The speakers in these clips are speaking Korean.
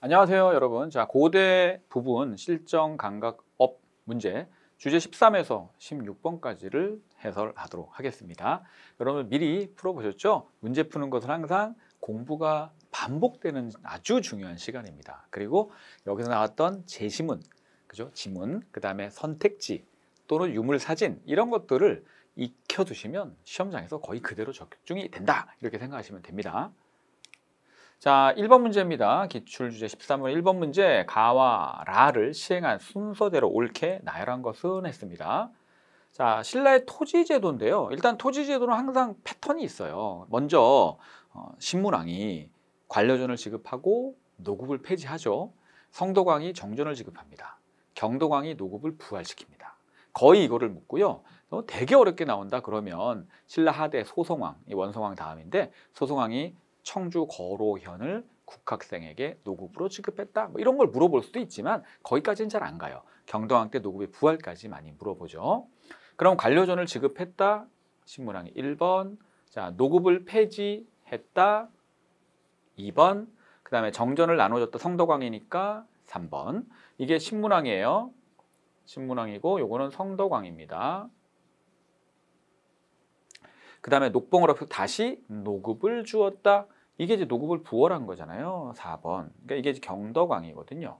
안녕하세요 여러분 자 고대 부분 실정 감각업 문제 주제 13에서 16번까지를 해설하도록 하겠습니다 여러분 미리 풀어보셨죠? 문제 푸는 것은 항상 공부가 반복되는 아주 중요한 시간입니다 그리고 여기서 나왔던 제시문 그죠? 지문 그 다음에 선택지 또는 유물사진 이런 것들을 익혀두시면 시험장에서 거의 그대로 적중이 된다 이렇게 생각하시면 됩니다 자, 1번 문제입니다. 기출 주제 13번 1번 문제 가와 라를 시행한 순서대로 옳게 나열한 것은 했습니다. 자, 신라의 토지 제도인데요. 일단 토지 제도는 항상 패턴이 있어요. 먼저 어, 신문왕이 관료전을 지급하고 노급을 폐지하죠. 성도광이 정전을 지급합니다. 경도광이 노급을 부활시킵니다. 거의 이거를 묻고요. 어, 되게 어렵게 나온다 그러면 신라 하대 소송왕원송왕 다음인데 소송왕이 청주 거로현을 국학생에게 노급으로 지급했다 뭐 이런 걸 물어볼 수도 있지만 거기까지는 잘 안 가요 경도왕 때 노급의 부활까지 많이 물어보죠 그럼 관료전을 지급했다 신문왕이 1번 자 노급을 폐지했다 2번 그 다음에 정전을 나눠줬다 성덕왕이니까 3번 이게 신문왕이에요 신문왕이고 요거는 성덕왕입니다 그 다음에 녹봉을 앞서 다시 노급을 주었다 이게 이제 노급을 부활한 거잖아요. 4번. 그러니까 이게 이제 경덕왕이거든요.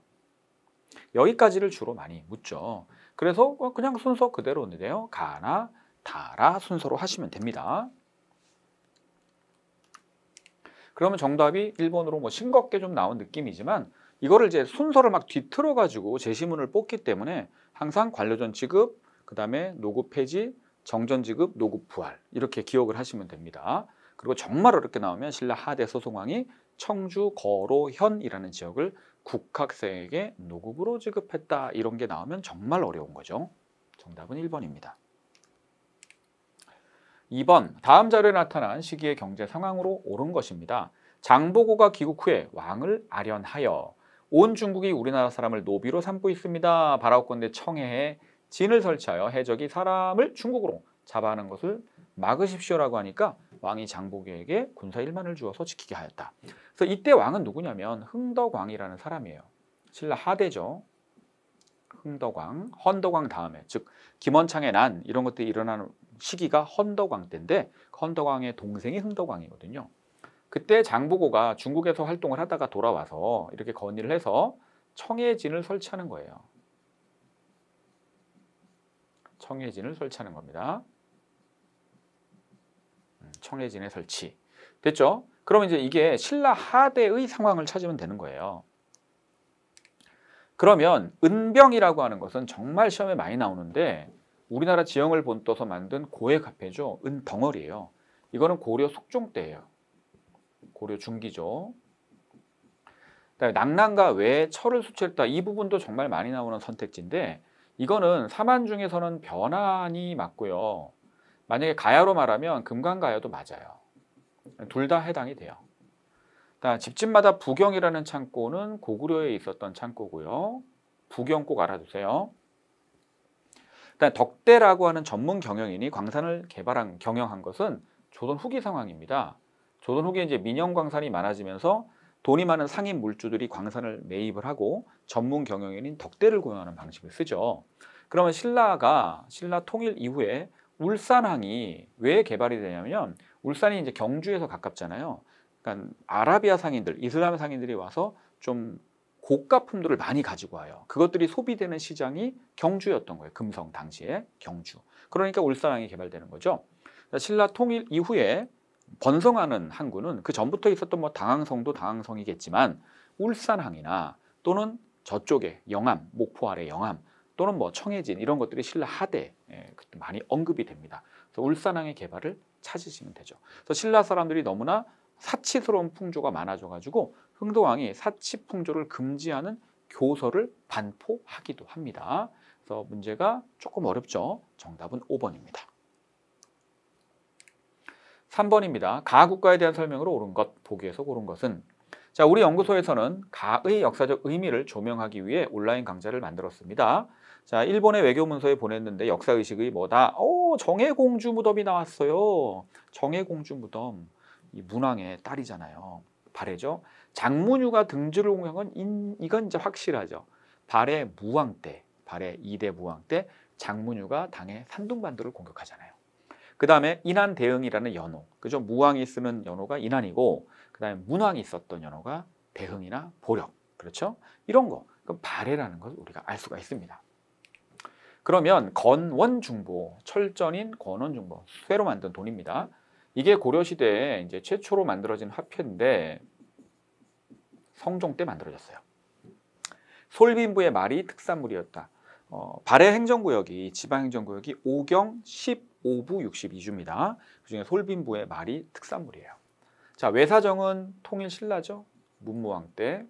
여기까지를 주로 많이 묻죠. 그래서 어, 그냥 순서 그대로인데요. 가나, 다라 순서로 하시면 됩니다. 그러면 정답이 1번으로 뭐 싱겁게 좀 나온 느낌이지만 이거를 이제 순서를 막 뒤틀어 가지고 제시문을 뽑기 때문에 항상 관료전 지급, 그 다음에 노급 폐지, 정전 지급, 노급 부활 이렇게 기억을 하시면 됩니다. 그리고 정말 어렵게 나오면 신라 하대 소송왕이 청주 거로현이라는 지역을 국학생에게 노급으로 지급했다 이런 게 나오면 정말 어려운 거죠. 정답은 1번입니다. 2번 다음 자료에 나타난 시기의 경제 상황으로 옳은 것입니다. 장보고가 귀국 후에 왕을 아련하여 온 중국이 우리나라 사람을 노비로 삼고 있습니다. 바라오건대 청해에 진을 설치하여 해적이 사람을 중국으로 잡아하는 것을 막으십시오라고 하니까 왕이 장보기에게 군사 1만을 주어서 지키게 하였다. 예. 그래서 이때 왕은 누구냐면 흥덕왕이라는 사람이에요. 신라 하대죠. 흥덕왕, 헌덕왕 다음에 즉 김원창의 난 이런 것들이 일어나는 시기가 헌덕왕 때인데 그 헌덕왕의 동생이 흥덕왕이거든요. 그때 장보고가 중국에서 활동을 하다가 돌아와서 이렇게 건의를 해서 청해진을 설치하는 거예요. 청해진을 설치하는 겁니다. 청해진의 설치. 됐죠? 그러면 이제 이게 신라 하대의 상황을 찾으면 되는 거예요. 그러면 은병이라고 하는 것은 정말 시험에 많이 나오는데 우리나라 지형을 본떠서 만든 고액 화폐죠. 은덩어리예요. 이거는 고려 속종 때예요. 고려 중기죠. 그다음에 낙랑과 외 철을 수출했다. 이 부분도 정말 많이 나오는 선택지인데 이거는 사만 중에서는 변환이 맞고요. 만약에 가야로 말하면 금강가야도 맞아요. 둘 다 해당이 돼요. 집집마다 부경이라는 창고는 고구려에 있었던 창고고요. 부경 꼭 알아두세요. 일단 덕대라고 하는 전문 경영인이 광산을 개발한 경영한 것은 조선 후기 상황입니다. 조선 후기에 이제 민영 광산이 많아지면서 돈이 많은 상인 물주들이 광산을 매입을 하고 전문 경영인인 덕대를 고용하는 방식을 쓰죠. 그러면 신라가 신라 통일 이후에 울산항이 왜 개발이 되냐면 울산이 이제 경주에서 가깝잖아요. 그러니까 아라비아 상인들, 이슬람 상인들이 와서 좀 고가 품들을 많이 가지고 와요. 그것들이 소비되는 시장이 경주였던 거예요. 금성 당시에 경주. 그러니까 울산항이 개발되는 거죠. 신라 통일 이후에 번성하는 항구는 그 전부터 있었던 뭐 당항성도 당항성이겠지만 울산항이나 또는 저쪽에 영암, 목포 아래 영암 또는 뭐 청해진 이런 것들이 신라하대 예, 많이 언급이 됩니다. 그래서 울산항의 개발을 찾으시면 되죠. 그래서 신라 사람들이 너무나 사치스러운 풍조가 많아져가지고 흥도왕이 사치 풍조를 금지하는 교서를 반포하기도 합니다. 그래서 문제가 조금 어렵죠. 정답은 5번입니다. 3번입니다. 가국가에 대한 설명으로 옳은 것, 보기에서 고른 것은 자, 우리 연구소에서는 가의 역사적 의미를 조명하기 위해 온라인 강좌를 만들었습니다. 자, 일본의 외교문서에 보냈는데 역사의식의 뭐다? 오, 어, 정해공주 무덤이 나왔어요. 정해공주 무덤. 이 문왕의 딸이잖아요. 발해죠. 장문유가 등주를 공양한 이건 이제 확실하죠. 발해 무왕 때, 발해 이대 무왕 때 장문유가 당해 산둥반도를 공격하잖아요. 그 다음에 인한 대응이라는 연호, 그죠? 무왕이 쓰는 연호가 인한이고, 그 다음에 문왕이 썼던 연호가 대흥이나 보력, 그렇죠? 이런 거, 그럼 발해라는 걸 우리가 알 수가 있습니다. 그러면 건원 중보, 철전인 건원 중보, 쇠로 만든 돈입니다. 이게 고려 시대에 이제 최초로 만들어진 화폐인데 성종 때 만들어졌어요. 솔빈부의 말이 특산물이었다. 어, 발해 행정구역이 지방행정구역이 5경 15부 62주입니다. 그중에 솔빈부의 말이 특산물이에요. 자 외사정은 통일신라죠. 문무왕 때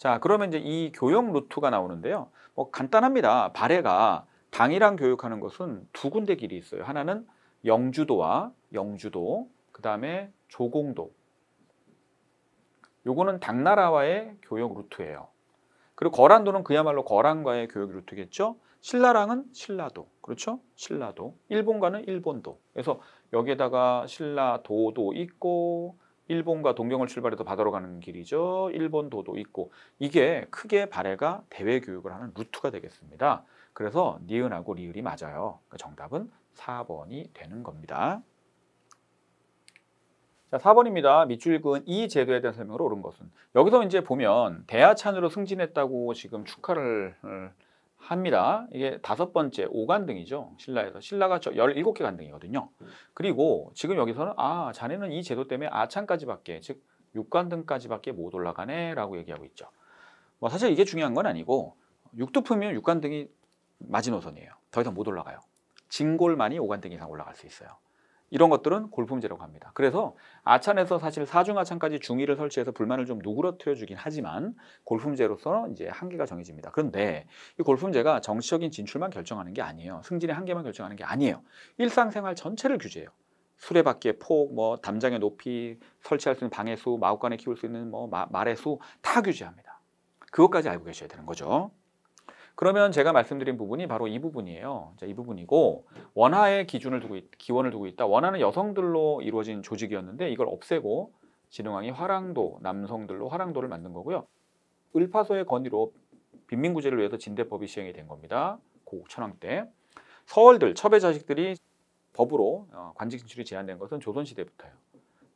자, 그러면 이제 이 교역 루트가 나오는데요. 뭐 간단합니다. 발해가 당이랑 교육하는 것은 두 군데 길이 있어요. 하나는 영주도와 영주도, 그 다음에 조공도. 요거는 당나라와의 교역 루트예요. 그리고 거란도는 그야말로 거란과의 교역 루트겠죠. 신라랑은 신라도, 그렇죠? 신라도. 일본과는 일본도. 그래서 여기에다가 신라도도 있고 일본과 동경을 출발해서 바다로 가는 길이죠. 일본 도도 있고 이게 크게 발해가 대외 교육을 하는 루트가 되겠습니다. 그래서 니은하고 리을이 맞아요. 그러니까 정답은 4번이 되는 겁니다. 자, 4번입니다. 밑줄 그은 이 제도에 대한 설명으로 옳은 것은 여기서 이제 보면 대하찬으로 승진했다고 지금 축하를 합니다. 이게 다섯 번째 오간등이죠. 신라에서. 신라가 17개 간등이거든요. 그리고 지금 여기서는 아, 자네는 이 제도 때문에 아창까지밖에 즉 육간등까지밖에 못 올라가네라고 얘기하고 있죠. 뭐 사실 이게 중요한 건 아니고 육두품이면 육간등이 마지노선이에요. 더 이상 못 올라가요. 진골만이 오간등 이상 올라갈 수 있어요. 이런 것들은 골품제라고 합니다. 그래서 아찬에서 사실 사중 아찬까지 중위를 설치해서 불만을 좀 누그러뜨려 주긴 하지만 골품제로서는 이제 한계가 정해집니다. 그런데 이 골품제가 정치적인 진출만 결정하는 게 아니에요. 승진의 한계만 결정하는 게 아니에요. 일상생활 전체를 규제해요. 수레바퀴의 폭, 뭐 담장의 높이, 설치할 수 있는 방의 수, 마구간에 키울 수 있는 뭐 마, 말의 수 다 규제합니다. 그것까지 알고 계셔야 되는 거죠. 그러면 제가 말씀드린 부분이 바로 이 부분이에요. 자, 이 부분이고 원화의 기준을 두고 있, 기원을 두고 있다. 원화는 여성들로 이루어진 조직이었는데 이걸 없애고 진흥왕이 화랑도 남성들로 화랑도를 만든 거고요. 을파소의 건의로 빈민구제를 위해서 진대법이 시행이 된 겁니다. 고천황때 서얼들 첩의 자식들이 법으로 어, 관직 진출이 제한된 것은 조선시대부터예요.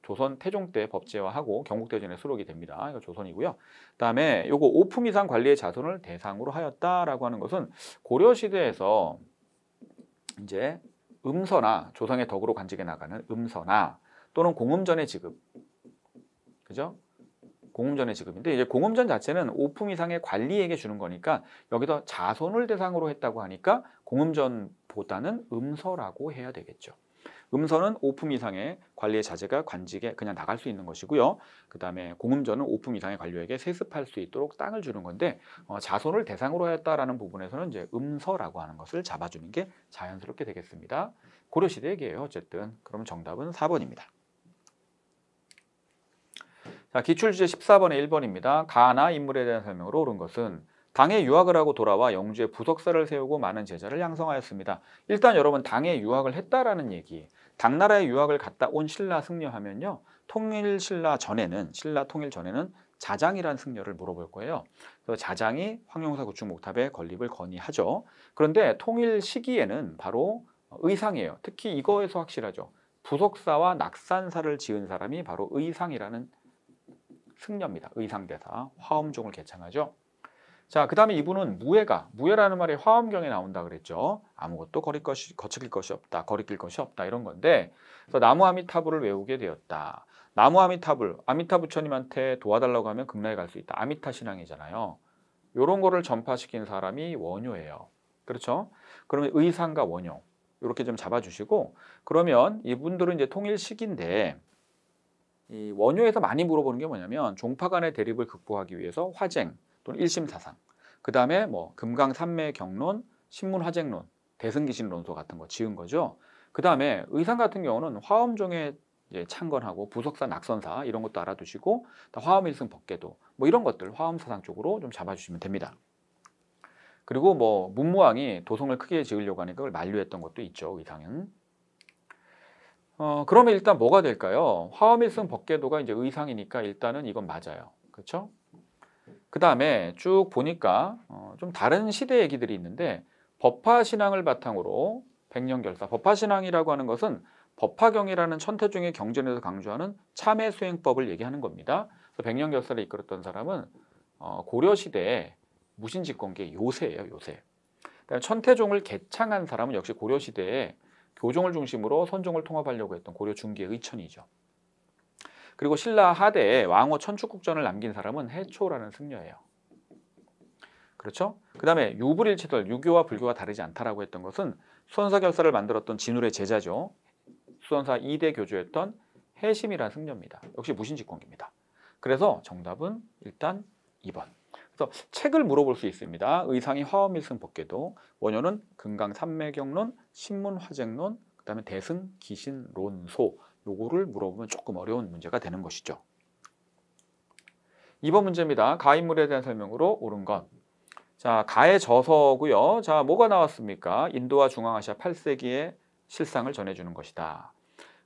조선 태종 때 법제화하고 경국대전에 수록이 됩니다. 이거 조선이고요. 그다음에 요거 5품 이상 관리의 자손을 대상으로 하였다라고 하는 것은 고려 시대에서 이제 음서나 조상의 덕으로 관직에 나가는 음서나 또는 공음전의 지급. 그죠? 공음전의 지급인데 이제 공음전 자체는 5품 이상의 관리에게 주는 거니까 여기서 자손을 대상으로 했다고 하니까 공음전보다는 음서라고 해야 되겠죠. 음선은 5품 이상의 관리의 자재가 관직에 그냥 나갈 수 있는 것이고요. 그 다음에 공음전은 5품 이상의 관료에게 세습할 수 있도록 땅을 주는 건데 어, 자손을 대상으로 했다라는 부분에서는 이제 음서라고 하는 것을 잡아주는 게 자연스럽게 되겠습니다. 고려시대 얘기예요. 어쨌든 그럼 정답은 4번입니다. 자, 기출주제 14번의 1번입니다. 가나 인물에 대한 설명으로 옳은 것은 당에 유학을 하고 돌아와 영주에 부석사를 세우고 많은 제자를 양성하였습니다. 일단 여러분 당에 유학을 했다라는 얘기 당나라에 유학을 갔다 온 신라 승려하면요. 통일 신라 전에는 신라 통일 전에는 자장이란 승려를 물어볼 거예요. 그래서 자장이 황룡사 구축 목탑에 건립을 건의하죠. 그런데 통일 시기에는 바로 의상이에요. 특히 이거에서 확실하죠. 부석사와 낙산사를 지은 사람이 바로 의상이라는 승려입니다. 의상대사 화엄종을 개창하죠. 자, 그 다음에 이분은 무해가, 무해라는 말이 화엄경에 나온다 그랬죠. 아무것도 거릴 것이, 거칠 것이 없다, 거리낄 것이 없다, 이런 건데, 그래서 나무 아미타불을 외우게 되었다. 나무 아미타불, 아미타 부처님한테 도와달라고 하면 극락에 갈 수 있다. 아미타 신앙이잖아요. 요런 거를 전파시킨 사람이 원효예요. 그렇죠? 그러면 의상과 원효, 이렇게 좀 잡아주시고, 그러면 이분들은 이제 통일식인데, 이 원효에서 많이 물어보는 게 뭐냐면, 종파 간의 대립을 극복하기 위해서 화쟁, 또는 일심사상 그 다음에 뭐 금강산매 경론, 신문화쟁론, 대승기신론소 같은 거 지은 거죠. 그 다음에 의상 같은 경우는 화엄종에 창건하고 부석사, 낙선사 이런 것도 알아두시고 화엄일승 법계도 뭐 이런 것들 화엄사상 쪽으로 좀 잡아주시면 됩니다. 그리고 뭐 문무왕이 도성을 크게 지으려고 하니까 그걸 만류했던 것도 있죠. 의상은. 어, 그러면 일단 뭐가 될까요? 화엄일승 법계도가 이제 의상이니까 일단은 이건 맞아요. 그렇죠? 그 다음에 쭉 보니까 어, 좀 다른 시대 얘기들이 있는데 법화 신앙을 바탕으로 백년결사 법화 신앙이라고 하는 것은 법화경이라는 천태종의 경전에서 강조하는 참회 수행법을 얘기하는 겁니다. 그래서 백년결사를 이끌었던 사람은 어, 고려 시대에 무신집권계 요새예요, 요새. 그러니까 천태종을 개창한 사람은 역시 고려 시대에 교종을 중심으로 선종을 통합하려고 했던 고려 중기의 의천이죠. 그리고 신라 하대에 왕호 천축국전을 남긴 사람은 해초라는 승려예요. 그렇죠? 그 다음에 유불일치설, 유교와 불교와 다르지 않다라고 했던 것은 수원사결사를 만들었던 진울의 제자죠. 수원사 2대 교주였던 해심이라는 승려입니다. 역시 무신직공기입니다. 그래서 정답은 일단 2번. 그래서 책을 물어볼 수 있습니다. 의상이 화엄일승 법계도, 원효는 금강 삼매경론, 신문화쟁론, 그 다음에 대승, 기신, 론소 요거를 물어보면 조금 어려운 문제가 되는 것이죠. 2번 문제입니다. 가인물에 대한 설명으로 옳은 건. 자, 가의 저서고요. 자, 뭐가 나왔습니까? 인도와 중앙아시아 8세기의 실상을 전해주는 것이다.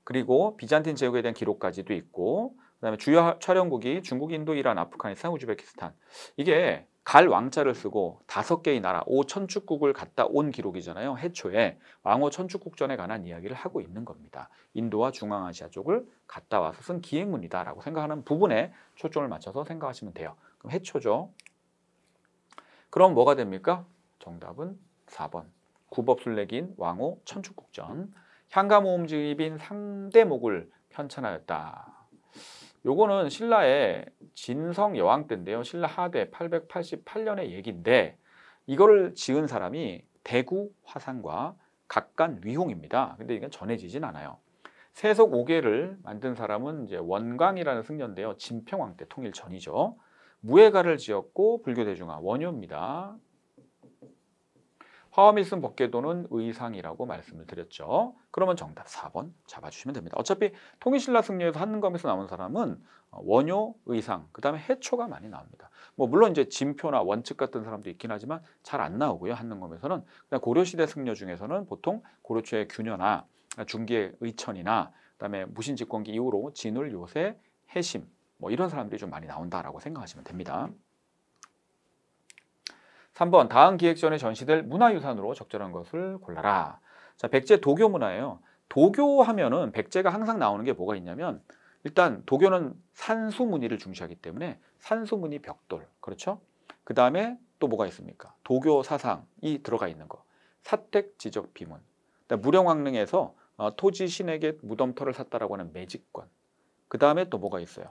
그리고 비잔틴 제국에 대한 기록까지도 있고, 그 다음에 주요 촬영국이 중국, 인도, 이란, 아프가니스탄, 우즈베키스탄. 이게 갈 왕자를 쓰고 다섯 개의 나라 오천축국을 갔다 온 기록이잖아요. 해초에 왕오 천축국전에 관한 이야기를 하고 있는 겁니다. 인도와 중앙아시아 쪽을 갔다 와서 쓴 기행문이다라고 생각하는 부분에 초점을 맞춰서 생각하시면 돼요. 그럼 해초죠. 그럼 뭐가 됩니까? 정답은 4번. 구법술래기인 왕오 천축국전. 향가모음집인 상대목을 편찬하였다. 요거는 신라의 진성 여왕 때인데요. 신라 하대 888년의 얘기인데 이거를 지은 사람이 대구 화산과 각간 위홍입니다. 근데 이건 전해지진 않아요. 세속 5개를 만든 사람은 이제 원광이라는 승려인데요. 진평왕 때 통일 전이죠. 무예가를 지었고 불교 대중화 원효입니다. 화음일승 법궤도는 의상이라고 말씀을 드렸죠. 그러면 정답 4번 잡아주시면 됩니다. 어차피 통일신라 승려에서 한검에서 나온 사람은 어, 원효, 의상, 그 다음에 해초가 많이 나옵니다. 뭐 물론 이제 진표나 원칙 같은 사람도 있긴 하지만 잘 안 나오고요. 한능검에서는 고려시대 승려 중에서는 보통 고려초의 균여나 중기의 의천이나 그다음에 무신집권기 이후로 진울, 요새, 해심 뭐 이런 사람들이 좀 많이 나온다라고 생각하시면 됩니다. 3번 다음 기획전에 전시될 문화유산으로 적절한 것을 골라라. 자, 백제 도교 문화예요. 도교 하면은 백제가 항상 나오는 게 뭐가 있냐면 일단 도교는 산수 무늬를 중시하기 때문에 산수 무늬 벽돌. 그렇죠? 그다음에 또 뭐가 있습니까? 도교 사상이 들어가 있는 거. 사택 지적 비문. 그 무령왕릉에서 어, 토지 신에게 무덤터를 샀다라고 하는 매직권. 그다음에 또 뭐가 있어요?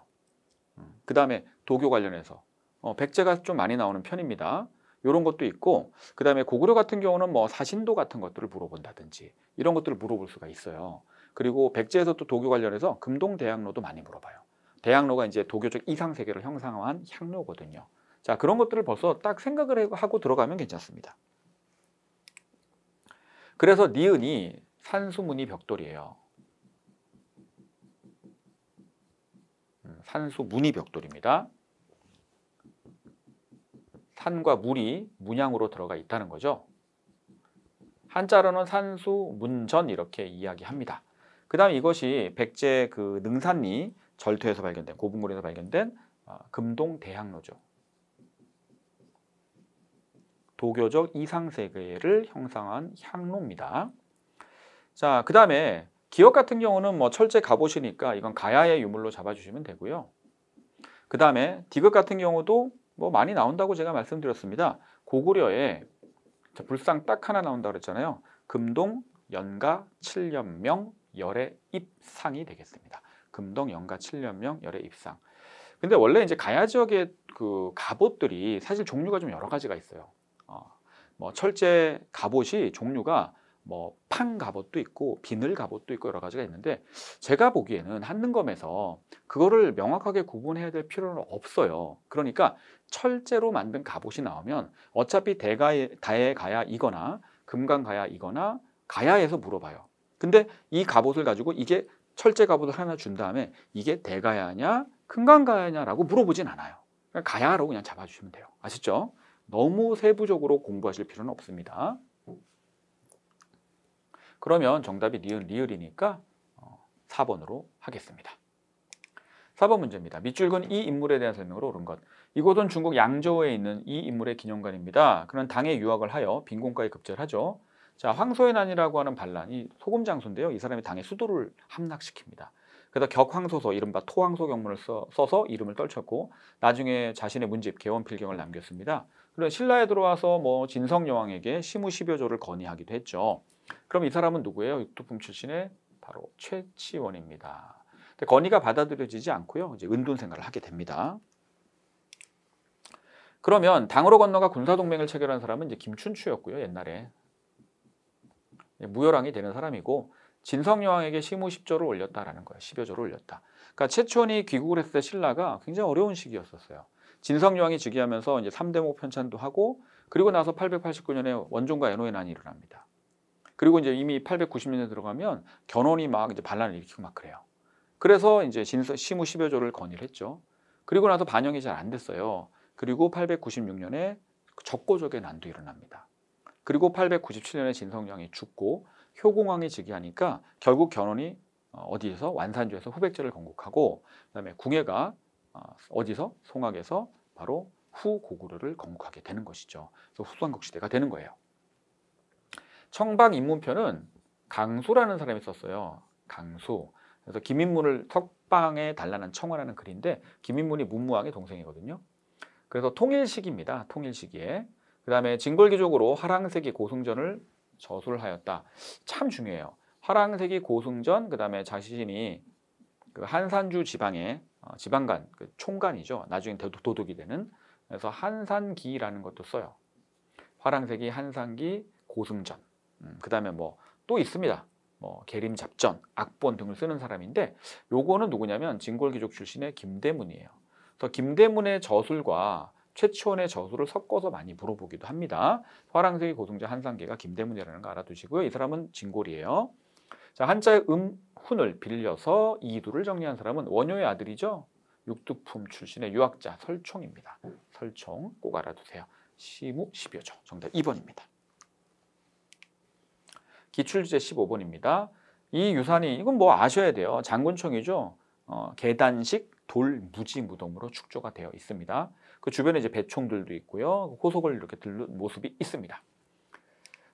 음, 그다음에 도교 관련해서 어, 백제가 좀 많이 나오는 편입니다. 이런 것도 있고 그다음에 고구려 같은 경우는 뭐 사신도 같은 것들을 물어본다든지 이런 것들을 물어볼 수가 있어요. 그리고 백제에서 또 도교 관련해서 금동 대학로도 많이 물어봐요. 대학로가 이제 도교적 이상 세계를 형상화한 향로거든요. 자 그런 것들을 벌써 딱 생각을 하고 들어가면 괜찮습니다. 그래서 니은이 산수무늬 벽돌이에요. 음, 산수무늬 벽돌입니다. 산과 물이 문양으로 들어가 있다는 거죠. 한자로는 산수, 문전 이렇게 이야기합니다. 그 다음 이것이 백제 그 능산리 절퇴에서 발견된 고분골에서 발견된 어, 금동 대향로죠 도교적 이상세계를 형상한 향로입니다. 자, 그 다음에 기억 같은 경우는 뭐 철제 가보시니까 이건 가야의 유물로 잡아주시면 되고요. 그 다음에 디귿 같은 경우도 뭐 많이 나온다고 제가 말씀드렸습니다. 고구려에 불상 딱 하나 나온다고 그랬잖아요. 금동, 연가, 7년명 열의 입상이 되겠습니다. 금동, 연가, 7년명 열의 입상. 근데 원래 이제 가야 지역의 그 갑옷들이 사실 종류가 좀 여러 가지가 있어요. 어, 뭐 철제 갑옷이 종류가 뭐판 갑옷도 있고 비늘 갑옷도 있고 여러 가지가 있는데 제가 보기에는 한능검에서 그거를 명확하게 구분해야 될 필요는 없어요. 그러니까 철제로 만든 갑옷이 나오면 어차피 대가에 다에 가야 이거나 금강 가야 이거나 가야에서 물어봐요. 근데 이 갑옷을 가지고 이게 철제 갑옷을 하나 준 다음에 이게 대가야냐 금강 가야냐라고 물어보진 않아요. 그냥 가야로 그냥 잡아주시면 돼요. 아시죠? 너무 세부적으로 공부하실 필요는 없습니다. 그러면 정답이 리을, 리을이니까 4번으로 어, 하겠습니다. 4번 문제입니다. 밑줄근이 인물에 대한 설명으로 옳은 것. 이곳은 중국 양저우에 있는 이 인물의 기념관입니다. 그는 당에 유학을 하여 빈곤가에 급제를 하죠. 자, 황소의 난이라고 하는 반란이 소금 장수인데요이 사람이 당의 수도를 함락시킵니다. 그래서 격황소서 이른바 토황소 경문을 써, 서 이름을 떨쳤고 나중에 자신의 문집 개원필경을 남겼습니다. 그리고 신라에 들어와서 뭐 진성여왕에게 시무십여조를 건의하기도 했죠. 그럼 이 사람은 누구예요? 육두품 출신의 바로 최치원입니다. 근데 건의가 받아들여지지 않고요. 이제 은둔 생활을 하게 됩니다. 그러면 당으로 건너가 군사동맹을 체결한 사람은 이제 김춘추였고요. 옛날에 무열왕이 되는 사람이고 진성여왕에게 시무십조를 올렸다라는 거예요. 십여조를 올렸다. 그러니까 최촌이 귀국을 했을 때 신라가 굉장히 어려운 시기였었어요. 진성여왕이 즉위하면서 이제 3대목 편찬도 하고 그리고 나서 889년에 원종과 연호의 난이 일어납니다. 그리고 이제 이미 890년대 들어가면 견훤이 막 이제 반란을 일으키고 막 그래요. 그래서 이제 진서 시무 10여 조를 건의를 했죠. 그리고 나서 반영이 잘 안 됐어요. 그리고 896년에 적고적의 난도 일어납니다. 그리고 897년에 진성령이 죽고 효공왕이 즉위하니까 결국 견훤이 어, 어디에서 완산주에서 후백제를 건국하고 그다음에 궁예가 어, 어디서 송악에서 바로 후고구려를 건국하게 되는 것이죠. 그래서 후삼국 시대가 되는 거예요. 청방입문편은 강소라는 사람이 썼어요. 강소. 그래서 김인문을 석방에 달라는 청화라는 글인데 김인문이 문무왕의 동생이거든요. 그래서 통일 시기입니다. 통일 시기에. 그 다음에 징벌기적으로화랑색이 고승전을 저술 하였다. 참 중요해요. 화랑색이 고승전 그 다음에 자신이 그 한산주 지방의 어, 지방간 그 총간이죠. 나중에 도, 둑이 되는 그래서 한산기라는 것도 써요. 화랑색이 한산기, 고승전 음, 그 다음에 뭐 또 있습니다. 뭐 계림 잡전, 악본 등을 쓰는 사람인데 요거는 누구냐면 진골귀족 출신의 김대문이에요. 그래서 김대문의 저술과 최치원의 저술을 섞어서 많이 물어보기도 합니다. 화랑세기 고승자 한상계가 김대문이라는 거 알아두시고요. 이 사람은 진골이에요. 자 한자의 음, 훈을 빌려서 이두를 정리한 사람은 원효의 아들이죠. 육두품 출신의 유학자 설총입니다. 설총 꼭 알아두세요. 시무 십여조 정답 2번입니다. 기출제 15번입니다. 이 유산이 이건 뭐 아셔야 돼요. 장군총이죠. 어, 계단식 돌 무지 무덤으로 축조가 되어 있습니다. 그 주변에 이제 배총들도 있고요. 호석을 이렇게 들른 모습이 있습니다.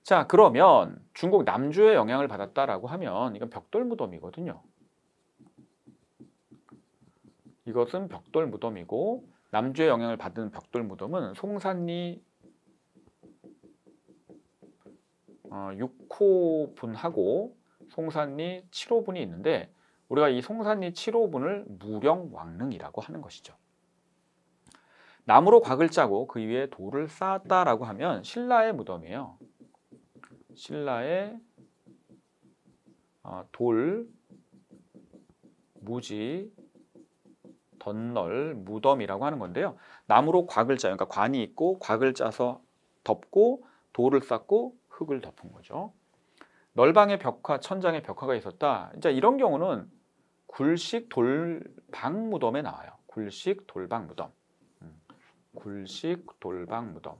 자, 그러면 중국 남주의 영향을 받았다라고 하면 이건 벽돌 무덤이거든요. 이것은 벽돌 무덤이고 남주의 영향을 받은 벽돌 무덤은 송산리 어, 6호 분하고 송산리 7호 분이 있는데 우리가 이 송산리 7호 분을 무령왕릉이라고 하는 것이죠. 나무로 곽을 짜고 그 위에 돌을 쌓았다라고 하면 신라의 무덤이에요. 신라의 어, 돌, 무지, 덧널, 무덤이라고 하는 건데요. 나무로 곽을 짜요. 그러니까 관이 있고 곽을 짜서 덮고 돌을 쌓고 흙을 덮은 거죠. 널방에 벽화, 천장에 벽화가 있었다. 이제 이런 경우는 굴식 돌방 무덤에 나와요. 굴식 돌방 무덤. 음. 굴식 돌방 무덤.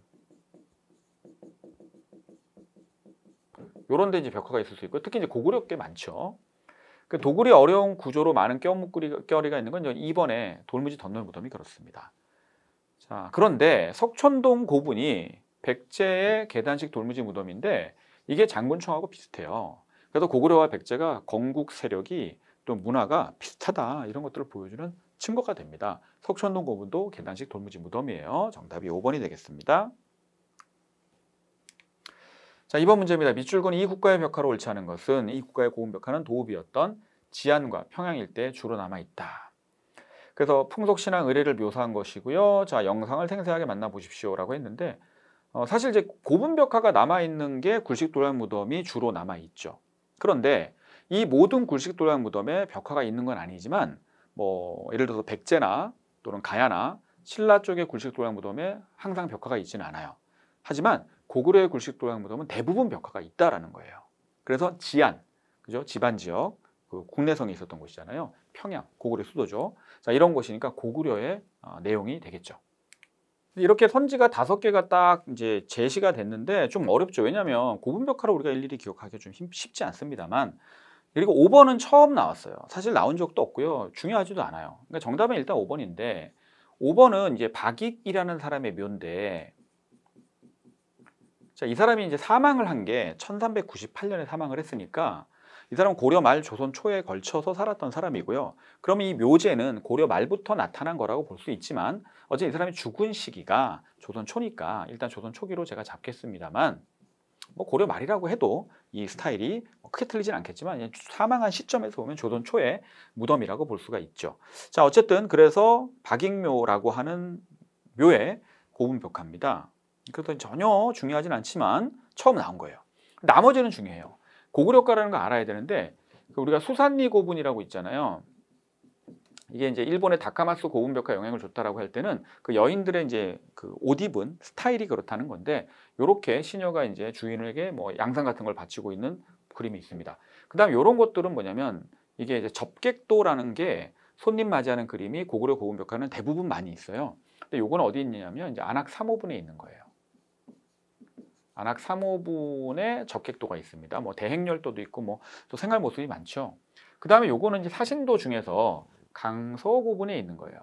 요런 데 이제 벽화가 있을 수 있고 특히 이제 고구려께 많죠. 그 도굴이 어려운 구조로 많은 껴무리가 있는 건 2번에 돌무지 덧널 무덤이 그렇습니다. 자, 그런데 석촌동 고분이 백제의 계단식 돌무지 무덤인데 이게 장군총하고 비슷해요. 그래서 고구려와 백제가 건국 세력이 또 문화가 비슷하다 이런 것들을 보여주는 증거가 됩니다. 석촌동 고분도 계단식 돌무지 무덤이에요. 정답이 5번이 되겠습니다. 자, 이번 문제입니다. 밑줄근 이 국가의 벽화로 옳지 않은 것은 이 국가의 고운 벽화는 도읍이었던 지안과 평양 일대에 주로 남아 있다. 그래서 풍속신앙 의례를 묘사한 것이고요. 자, 영상을 생생하게 만나보십시오라고 했는데 어, 사실 이제 고분벽화가 남아있는 게 굴식 돌량 무덤이 주로 남아있죠. 그런데 이 모든 굴식 돌량 무덤에 벽화가 있는 건 아니지만 뭐 예를 들어서 백제나 또는 가야나 신라 쪽의 굴식 돌량 무덤에 항상 벽화가 있지는 않아요. 하지만 고구려의 굴식 돌량 무덤은 대부분 벽화가 있다라는 거예요. 그래서 지안, 그죠? 지반 지역, 그 국내성에 있었던 곳이잖아요. 평양, 고구려 수도죠. 자, 이런 곳이니까 고구려의 어, 내용이 되겠죠. 이렇게 선지가 다섯 개가 딱 이제 제시가 됐는데 좀 어렵죠. 왜냐하면 고분벽화를 우리가 일일이 기억하기가 좀 쉽지 않습니다만 그리고 5번은 처음 나왔어요. 사실 나온 적도 없고요. 중요하지도 않아요. 그러니까 정답은 일단 5번인데 5번은 이제 박익이라는 사람의 묘인데 자, 이 사람이 이제 사망을 한 게 1398년에 사망을 했으니까 이 사람은 고려 말 조선 초에 걸쳐서 살았던 사람이고요. 그럼 이 묘제는 고려 말부터 나타난 거라고 볼 수 있지만 어제 이 사람이 죽은 시기가 조선 초니까 일단 조선 초기로 제가 잡겠습니다만 뭐 고려 말이라고 해도 이 스타일이 뭐 크게 틀리진 않겠지만 사망한 시점에서 보면 조선 초의 무덤이라고 볼 수가 있죠. 자 어쨌든 그래서 박익묘라고 하는 묘에 고분벽합니다. 그래서 전혀 중요하진 않지만 처음 나온 거예요. 나머지는 중요해요. 고구려가라는 거 알아야 되는데 그 우리가 수산리 고분이라고 있잖아요. 이게 이제 일본의 다카마스 고분벽화 영향을 줬다라고 할 때는 그 여인들의 이제 그 옷 입은 스타일이 그렇다는 건데 요렇게 시녀가 이제 주인에게 뭐 양상 같은 걸 바치고 있는 그림이 있습니다. 그다음 요런 것들은 뭐냐면 이게 이제 접객도라는 게 손님 맞이하는 그림이 고구려 고분벽화는 대부분 많이 있어요. 근데 요건 어디 있냐면 이제 안악 3호분에 있는 거예요. 안악 3호분의 적객도가 있습니다. 뭐 대행열도도 있고 뭐 또 생활 모습이 많죠. 그 다음에 요거는 이제 사신도 중에서 강서구분에 있는 거예요.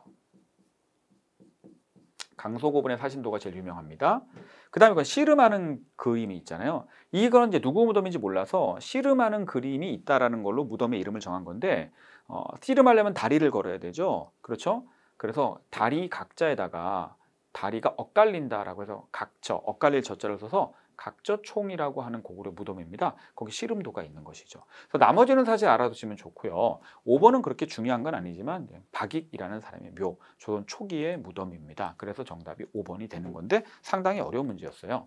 강서고분의 사신도가 제일 유명합니다. 그 다음에 이건 씨름하는 그림이 있잖아요. 이거는 이제 누구 무덤인지 몰라서 씨름하는 그림이 있다라는 걸로 무덤의 이름을 정한 건데 어, 씨름하려면 다리를 걸어야 되죠. 그렇죠? 그래서 다리 각자에다가 다리가 엇갈린다라고 해서 각처, 엇갈릴 저자를 써서 각저총이라고 하는 고구려 무덤입니다. 거기 씨름도가 있는 것이죠. 그래서 나머지는 사실 알아두시면 좋고요. 5번은 그렇게 중요한 건 아니지만 박익이라는 사람의 묘, 조선 초기의 무덤입니다. 그래서 정답이 5번이 되는 건데 상당히 어려운 문제였어요.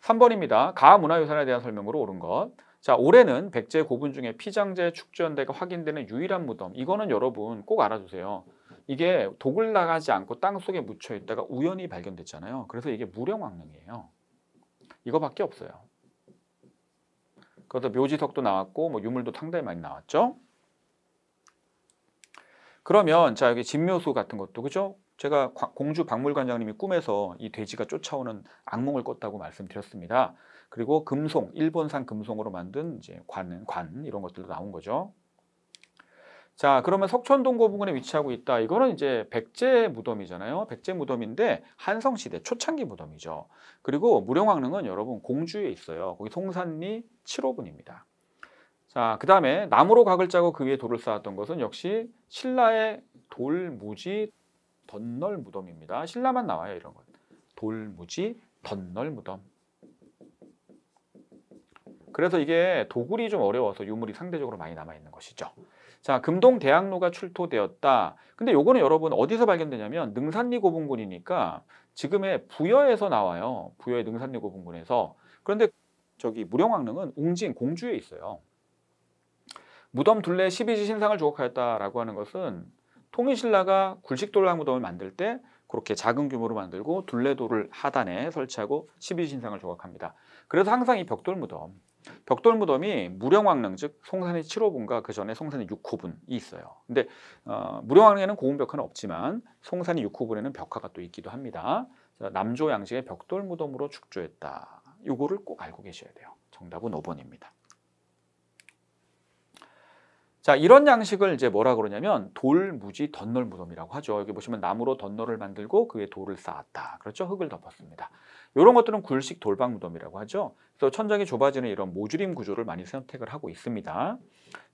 3번입니다. 가문화유산에 대한 설명으로 옳은 것. 자, 올해는 백제 고분 중에 피장제 축연대가 확인되는 유일한 무덤. 이거는 여러분 꼭 알아주세요. 이게 독을 나가지 않고 땅 속에 묻혀 있다가 우연히 발견됐잖아요. 그래서 이게 무령왕릉이에요. 이거밖에 없어요. 그래서 묘지석도 나왔고 뭐 유물도 상당히 많이 나왔죠. 그러면 자 여기 진묘수 같은 것도 그죠? 제가 공주 박물관장님이 꿈에서 이 돼지가 쫓아오는 악몽을 꿨다고 말씀드렸습니다. 그리고 금송, 일본산 금송으로 만든 이제 관, 관 이런 것들도 나온 거죠. 자, 그러면 석촌동고 부근에 위치하고 있다. 이거는 이제 백제 무덤이잖아요. 백제 무덤인데 한성시대 초창기 무덤이죠. 그리고 무령왕릉은 여러분 공주에 있어요. 거기 송산리 7호분입니다. 자, 그 다음에 나무로 각을 짜고 그 위에 돌을 쌓았던 것은 역시 신라의 돌무지 덧널 무덤입니다. 신라만 나와요, 이런 건. 돌무지 덧널 무덤. 그래서 이게 도굴이 좀 어려워서 유물이 상대적으로 많이 남아있는 것이죠. 자, 금동 대학로가 출토되었다. 근데 요거는 여러분 어디서 발견되냐면 능산리 고분군이니까 지금의 부여에서 나와요. 부여의 능산리 고분군에서. 그런데 저기 무령왕릉은 웅진 공주에 있어요. 무덤 둘레 12지 신상을 조각하였다라고 하는 것은 통일신라가 굴식돌랑 무덤을 만들 때 그렇게 작은 규모로 만들고 둘레도를 하단에 설치하고 12지 신상을 조각합니다. 그래서 항상 이 벽돌 무덤 벽돌 무덤이 무령왕릉 즉 송산의 7호분과 그 전에 송산의 6호분이 있어요. 근데 어, 무령왕릉에는 고운 벽화는 없지만 송산의 6호분에는 벽화가 또 있기도 합니다. 남조 양식의 벽돌 무덤으로 축조했다. 이거를 꼭 알고 계셔야 돼요. 정답은 5번입니다. 자, 이런 양식을 이제 뭐라 그러냐면 돌무지 덧널 무덤이라고 하죠. 여기 보시면 나무로 덧널을 만들고 그 위에 돌을 쌓았다. 그렇죠? 흙을 덮었습니다. 이런 것들은 굴식 돌방 무덤이라고 하죠. 그래서 천장이 좁아지는 이런 모주림 구조를 많이 선택을 하고 있습니다.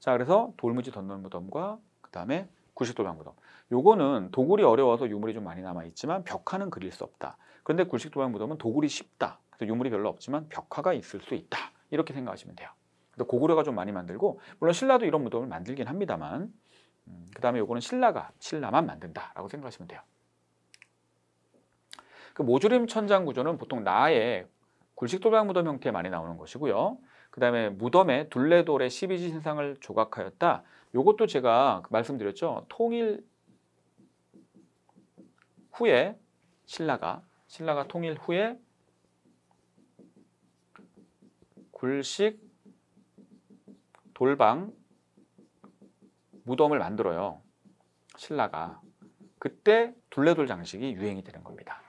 자, 그래서 돌무지 덧널 무덤과 그다음에 굴식 돌방 무덤. 요거는 도굴이 어려워서 유물이 좀 많이 남아 있지만 벽화는 그릴 수 없다. 그런데 굴식 돌방 무덤은 도굴이 쉽다. 그래서 유물이 별로 없지만 벽화가 있을 수 있다. 이렇게 생각하시면 돼요. 고구려가 좀 많이 만들고 물론 신라도 이런 무덤을 만들긴 합니다만 음, 그 다음에 요거는 신라가 신라만 만든다라고 생각하시면 돼요. 그 모조림 천장 구조는 보통 나에 굴식 돌방 무덤 형태에 많이 나오는 것이고요. 그 다음에 무덤에 둘레돌의 12지 신상을 조각하였다. 요것도 제가 말씀드렸죠. 통일 후에 신라가 신라가 통일 후에 굴식 돌방 무덤을 만들어요. 신라가. 그때 둘레돌 장식이 유행이 되는 겁니다.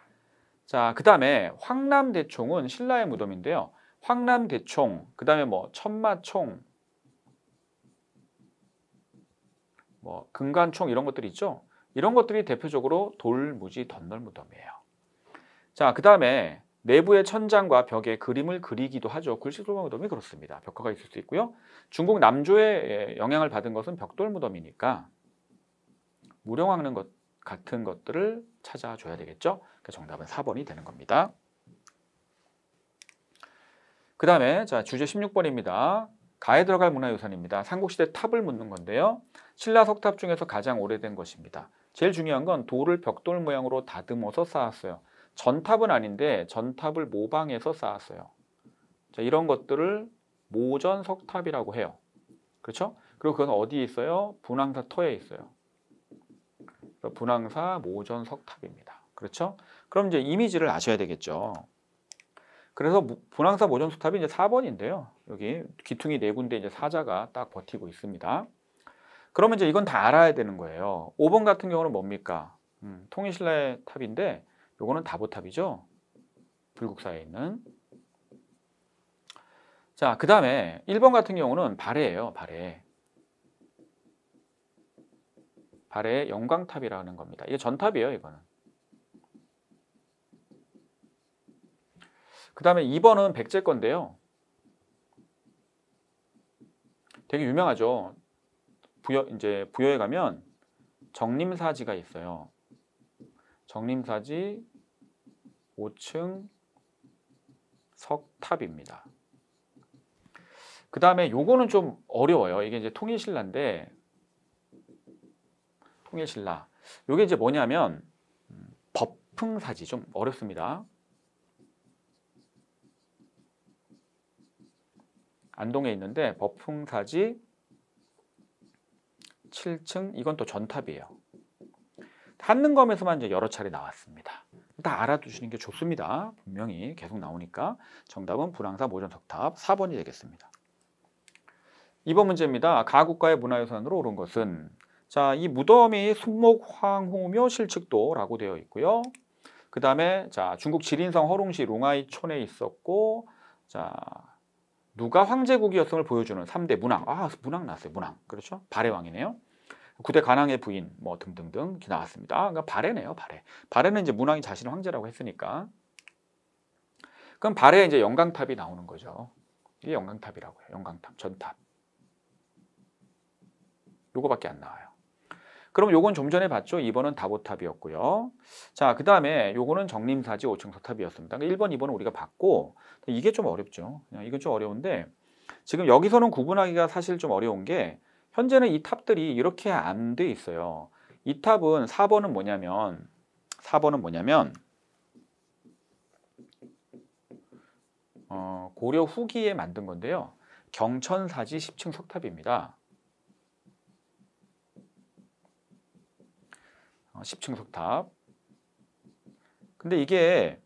자, 그 다음에 황남대총은 신라의 무덤인데요. 황남대총, 그 다음에 뭐 천마총, 뭐 금관총 이런 것들이 있죠. 이런 것들이 대표적으로 돌무지 덧널 무덤이에요. 자, 그 다음에 내부의 천장과 벽에 그림을 그리기도 하죠. 굴식돌 무덤이 그렇습니다. 벽화가 있을 수 있고요. 중국 남조의 예, 영향을 받은 것은 벽돌 무덤이니까 무령왕릉 것 같은 것들을 찾아줘야 되겠죠. 그 정답은 4번이 되는 겁니다. 그 다음에 자 주제 16번입니다. 가에 들어갈 문화유산입니다. 삼국시대 탑을 묻는 건데요. 신라 석탑 중에서 가장 오래된 것입니다. 제일 중요한 건 돌을 벽돌 모양으로 다듬어서 쌓았어요. 전탑은 아닌데 전탑을 모방해서 쌓았어요. 자, 이런 것들을 모전석탑이라고 해요. 그렇죠? 그리고 그건 어디에 있어요? 분황사 터에 있어요. 분황사 모전석탑입니다. 그렇죠? 그럼 이제 이미지를 아셔야 되겠죠. 그래서 분황사 모전석탑이 이제 4번인데요. 여기 기퉁이 네 군데 이제 사자가 딱 버티고 있습니다. 그러면 이제 이건 다 알아야 되는 거예요. 5번 같은 경우는 뭡니까? 음, 통일신라의 탑인데 요거는 다보탑이죠. 불국사에 있는. 자, 그 다음에 1번 같은 경우는 발해예요. 발해. 발해의 영광탑이라는 겁니다. 이게 전탑이에요. 이거는. 그 다음에 2번은 백제 건데요. 되게 유명하죠. 부여 이제 부여에 가면 정림사지가 있어요. 정림사지 5층 석탑입니다. 그 다음에 요거는 좀 어려워요. 이게 이제 통일신라인데 통일신라. 요게 이제 뭐냐면 음, 법풍사지 좀 어렵습니다. 안동에 있는데 법풍사지 7층 이건 또 전탑이에요. 한능검에서만 이제 여러 차례 나왔습니다. 다 알아두시는 게 좋습니다. 분명히 계속 나오니까 정답은 불황사 모전석탑 4번이 되겠습니다. 2번 문제입니다. 가국가의 문화유산으로 오른 것은 자, 이 무덤이 순목황호묘 실측도라고 되어 있고요. 그 다음에 자 중국 지린성 허롱시 롱하이촌에 있었고 자 누가 황제국이었음을 보여주는 3대 문항 아 문항 왔어요 문항 그렇죠 발해왕이네요 구대 가낭의 부인 뭐 등등등 이렇게 나왔습니다. 그러니까 발해네요, 발해. 발해는 이제 문왕이 자신의 황제라고 했으니까. 그럼 발해에 이제 영광탑이 나오는 거죠. 이게 영광탑이라고 해요. 영광탑 전탑. 요거밖에 안 나와요. 그럼 요건 좀 전에 봤죠? 2번은 다보탑이었고요. 자, 그 다음에 요거는 정림사지 5층 서탑이었습니다. 그러니까 1번, 2번은 우리가 봤고 이게 좀 어렵죠. 이건 좀 어려운데 지금 여기서는 구분하기가 사실 좀 어려운 게 현재는 이 탑들이 이렇게 안 돼 있어요. 이 탑은 4번은 뭐냐면 4번은 뭐냐면 어, 고려 후기에 만든 건데요. 경천사지 10층 석탑입니다. 어, 10층 석탑. 근데 이게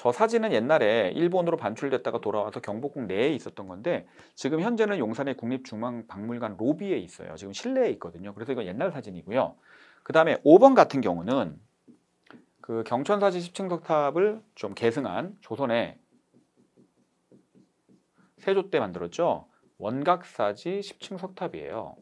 저 사진은 옛날에 일본으로 반출됐다가 돌아와서 경복궁 내에 있었던 건데 지금 현재는 용산의 국립중앙박물관 로비에 있어요. 지금 실내에 있거든요. 그래서 이건 옛날 사진이고요. 그 다음에 5번 같은 경우는 그 경천사지 10층석 탑을 좀 계승한 조선의 세조 때 만들었죠. 원각사지 10층 석탑이에요.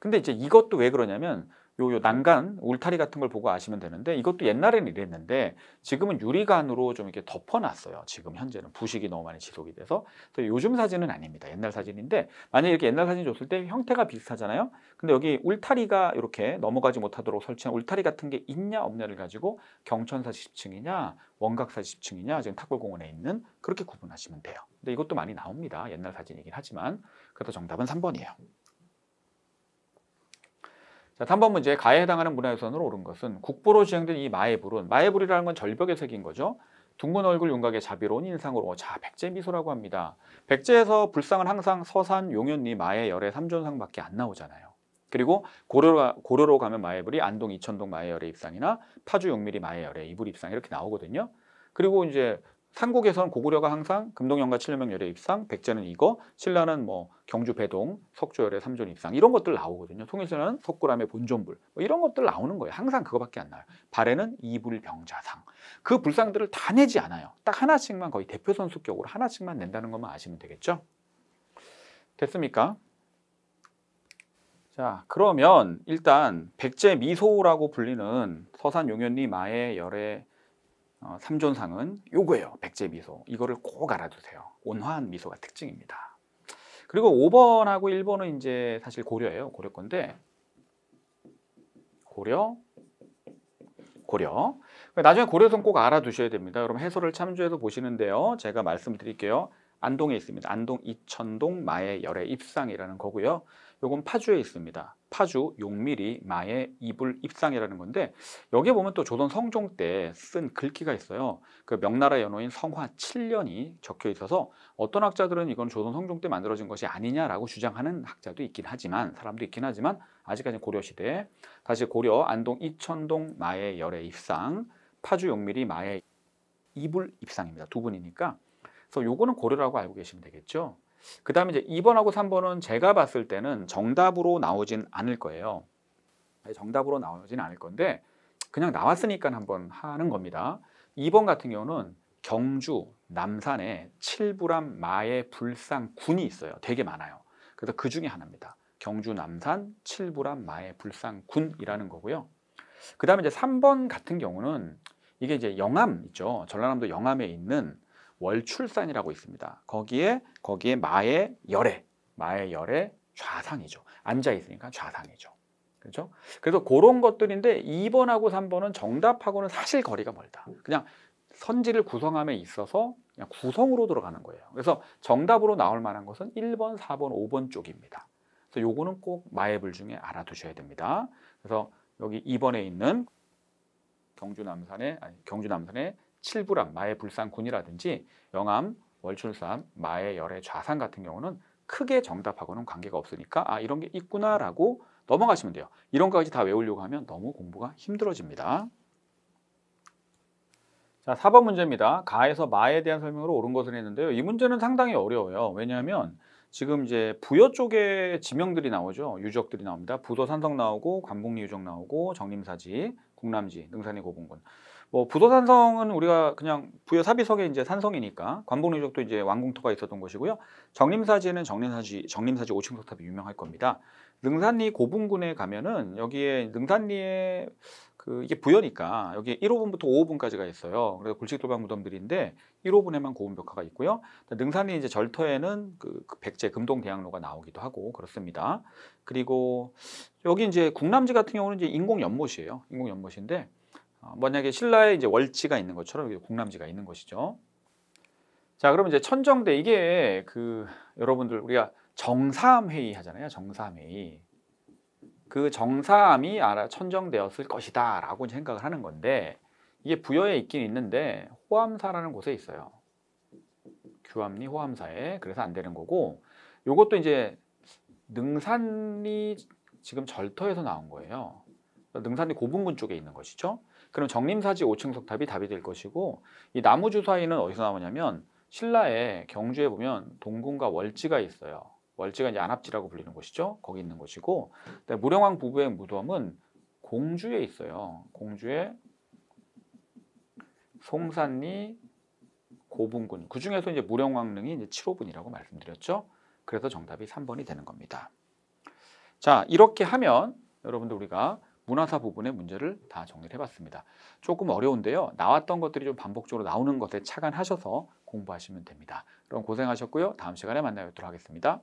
근데 이제 이것도 왜 그러냐면 요, 요 네. 난간 울타리 같은 걸 보고 아시면 되는데 이것도 옛날에는 이랬는데 지금은 유리관으로 좀 이렇게 덮어놨어요. 지금 현재는 부식이 너무 많이 지속이 돼서 요즘 사진은 아닙니다. 옛날 사진인데 만약에 이렇게 옛날 사진 줬을 때 형태가 비슷하잖아요. 근데 여기 울타리가 이렇게 넘어가지 못하도록 설치한 울타리 같은 게 있냐 없냐를 가지고 경천사 10층이냐 원각사 10층이냐 지금 탁골공원에 있는 그렇게 구분하시면 돼요. 근데 이것도 많이 나옵니다. 옛날 사진이긴 하지만 그래도 정답은 3번이에요. 자, 3번 문제 가에 해당하는 문화유산으로 오른 것은 국보로 지정된 이 마애불은 마애불이라는 건절벽에 새긴 거죠. 둥근 얼굴 윤곽의 자비로운 인상으로 자 백제 미소라고 합니다. 백제에서 불상은 항상 서산, 용현리, 마애, 열의 삼존상밖에 안 나오잖아요. 그리고 고려로, 고려로 가면 마애불이 안동, 이천동 마애열의 입상이나 파주 용미리 마애열의 이불 입상 이렇게 나오거든요. 그리고 이제 삼국에서는 고구려가 항상 금동연가 칠려명열의 입상, 백제는 이거, 신라는 뭐 경주 배동, 석조열의 삼존 입상 이런 것들 나오거든요. 통일신라는 석굴암의 본존불 뭐 이런 것들 나오는 거예요. 항상 그거밖에 안 나요. 발에는 이불병자상 그 불상들을 다 내지 않아요. 딱 하나씩만 거의 대표 선수격으로 하나씩만 낸다는 것만 아시면 되겠죠. 됐습니까? 자 그러면 일단 백제 미소라고 불리는 서산 용현리 마의 열의 어, 3존상은 요거예요. 백제 미소. 이거를 꼭 알아두세요. 온화한 미소가 특징입니다. 그리고 5번하고 1번은 이제 사실 고려예요. 고려 건데 고려 고려 그러니까 나중에 고려선 꼭 알아두셔야 됩니다. 그럼 해설을 참조해서 보시는데요. 제가 말씀드릴게요. 안동에 있습니다. 안동 이천동 마의 열의 입상이라는 거고요. 요건 파주에 있습니다. 파주 용미리 마의 이불 입상이라는 건데 여기에 보면 또 조선 성종 때 쓴 글귀가 있어요. 그 명나라 연호인 성화 7년이 적혀 있어서 어떤 학자들은 이건 조선 성종 때 만들어진 것이 아니냐라고 주장하는 학자도 있긴 하지만 사람도 있긴 하지만 아직까지 고려 시대 다시 고려 안동 이천동 마의 열의 입상 파주 용미리 마의 이불 입상입니다. 두 분이니까 그래서 요거는 고려라고 알고 계시면 되겠죠. 그 다음에 이제 2번하고 3번은 제가 봤을 때는 정답으로 나오진 않을 거예요. 네, 정답으로 나오진 않을 건데 그냥 나왔으니까 한번 하는 겁니다. 2번 같은 경우는 경주 남산에 칠부람 마의 불상 군이 있어요. 되게 많아요. 그래서 그 중에 하나입니다. 경주 남산 칠부람 마의 불상 군이라는 거고요. 그 다음에 이제 3번 같은 경우는 이게 이제 영암 있죠. 전라남도 영암에 있는 월출산이라고 있습니다. 거기에 거기에 마의 열에 마의 열에 좌상이죠. 앉아 있으니까 좌상이죠. 그렇죠? 그래서 그런 것들인데 2번하고 3번은 정답하고는 사실 거리가 멀다. 그냥 선지를 구성함에 있어서 그냥 구성으로 들어가는 거예요. 그래서 정답으로 나올 만한 것은 1번, 4번, 5번 쪽입니다. 그래서 요거는 꼭 마예불 중에 알아두셔야 됩니다. 그래서 여기 2번에 있는 경주 남산의 아니 경주 남산의 칠부람 마의 불상군이라든지 영암, 월출산 마의 열의 좌산 같은 경우는 크게 정답하고는 관계가 없으니까 아 이런 게 있구나라고 넘어가시면 돼요. 이런 것까지 다 외우려고 하면 너무 공부가 힘들어집니다. 자, 4번 문제입니다. 가에서 마에 대한 설명으로 옳은 것을 했는데요. 이 문제는 상당히 어려워요. 왜냐하면 지금 이제 부여 쪽에 지명들이 나오죠. 유적들이 나옵니다. 부서 산성 나오고 관북리 유적 나오고 정림사지, 국남지, 능산이 고봉군. 뭐 부도산성은 우리가 그냥 부여 사비석에 이제 산성이니까 관봉리적도 이제 왕궁토가 있었던 곳이고요. 정림사지는 정림사지 정림사지 5층 석탑이 유명할 겁니다. 능산리 고분군에 가면은 여기에 능산리에 그 이게 부여니까 여기 1호분부터 5호분까지가 있어요. 그래서 굴칫돌방 무덤들인데 1호분에만 고운 벽화가 있고요. 능산리 이제 절터에는 그, 그 백제 금동 대학로가 나오기도 하고 그렇습니다. 그리고 여기 이제 국남지 같은 경우는 이제 인공 연못이에요. 인공 연못인데 어, 만약에 신라에 이제 월치가 있는 것처럼 공남지가 있는 것이죠. 자, 그러면 이제 천정대 이게 그 여러분들 우리가 정사암 회의 하잖아요. 정사암 회의. 그 정사암이 알아 천정되었을 것이다라고 생각을 하는 건데 이게 부여에 있긴 있는데 호암사라는 곳에 있어요. 규암리 호암사에 그래서 안 되는 거고 요것도 이제 능산리 지금 절터에서 나온 거예요. 능산리 고분군 쪽에 있는 것이죠. 그럼 정림사지 5층 석탑이 답이 될 것이고 이 나무 주사위는 어디서 나오냐면 신라의 경주에 보면 동궁과 월지가 있어요. 월지가 이제 안압지라고 불리는 곳이죠. 거기 있는 곳이고 무령왕 부부의 무덤은 공주에 있어요. 공주의 송산리 고분군 그 중에서 이제 무령왕릉이 이제 7호분이라고 말씀드렸죠. 그래서 정답이 3번이 되는 겁니다. 자 이렇게 하면 여러분들 우리가 문화사 부분의 문제를 다 정리를 해봤습니다. 조금 어려운데요. 나왔던 것들이 좀 반복적으로 나오는 것에 착안하셔서 공부하시면 됩니다. 그럼 고생하셨고요. 다음 시간에 만나 뵙도록 하겠습니다.